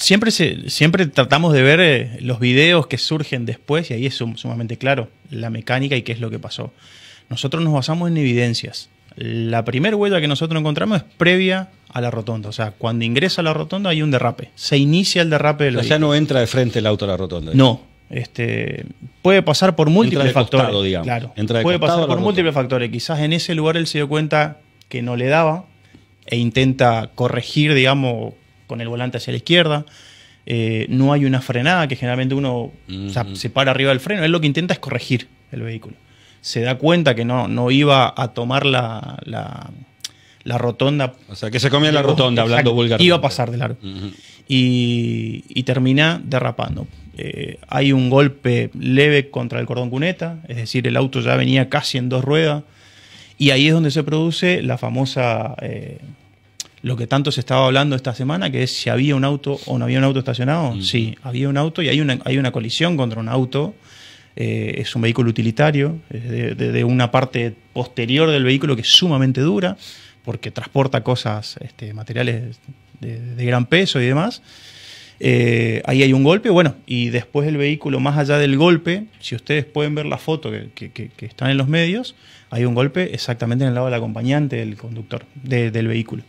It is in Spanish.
siempre, siempre tratamos de ver eh, los videos que surgen después y ahí es sumamente claro la mecánica y qué es lo que pasó. Nosotros nos basamos en evidencias. La primera huella que nosotros encontramos es previa a la rotonda. O sea, cuando ingresa a la rotonda hay un derrape. Se inicia el derrape o sea, ya no entra de frente el auto a la rotonda. No. Este, puede pasar por múltiples factores. puede pasar por múltiples factores. Quizás en ese lugar él se dio cuenta que no le daba, e intenta corregir, digamos, con el volante hacia la izquierda. Eh, no hay una frenada, que generalmente uno se para arriba del freno. Él lo que intenta es corregir el vehículo. Se da cuenta que no, no iba a tomar la, rotonda. O sea, que se comía la rotonda, hablando vulgar. Iba a pasar de largo. y, termina derrapando. Eh, hay un golpe leve contra el cordón cuneta, es decir, el auto ya venía casi en dos ruedas. Y ahí es donde se produce la famosa eh, lo que tanto se estaba hablando esta semana, que es si había un auto o no había un auto estacionado. Mm. Sí, había un auto y hay una, hay una colisión contra un auto. Eh, es un vehículo utilitario, de, una parte posterior del vehículo que es sumamente dura, porque transporta cosas, este, materiales de, gran peso y demás. Eh, ahí hay un golpe, bueno, y después el vehículo, más allá del golpe, si ustedes pueden ver la foto que, que están en los medios, hay un golpe exactamente en el lado del acompañante del conductor del vehículo.